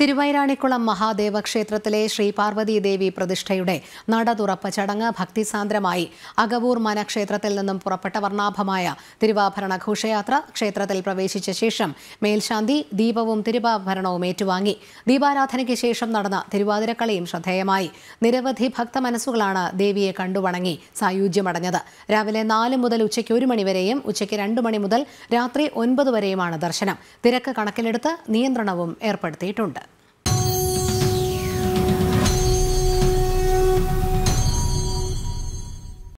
തിരുവൈരാണിക്കുളം മഹാദേവ ക്ഷേത്രത്തിലെ ശ്രീ പാർവതീദേവി പ്രതിഷ്ഠയുടെ നട തുറപ്പ് ചടങ്ങ് ഭക്തിസാന്ദ്രമായി അകവൂർ മനക്ഷേത്രത്തിൽ നിന്നും പുറപ്പെട്ട വർണ്ണാഭമായ തിരുവാഭരണ ഘോഷയാത്ര ക്ഷേത്രത്തിൽ പ്രവേശിച്ച ശേഷം മേൽശാന്തി ദീപവും തിരുവാഭരണവും ഏറ്റുവാങ്ങി ദീപാരാധനയ്ക്ക് ശേഷം നടന്ന തിരുവാതിരക്കളിയും ശ്രദ്ധേയമായി നിരവധി ഭക്തമനസ്സുകളാണ് ദേവിയെ കണ്ടുവണങ്ങി സായുജ്യമടഞ്ഞത് രാവിലെ നാല് മുതൽ ഉച്ചയ്ക്ക് ഒരു മണിവരെയും ഉച്ചയ്ക്ക് രണ്ടു മണി മുതൽ രാത്രി ഒൻപത് വരെയുമാണ് ദർശനം തിരക്ക് കണക്കിലെടുത്ത് നിയന്ത്രണവും ഏർപ്പെടുത്തിയിട്ടുണ്ട്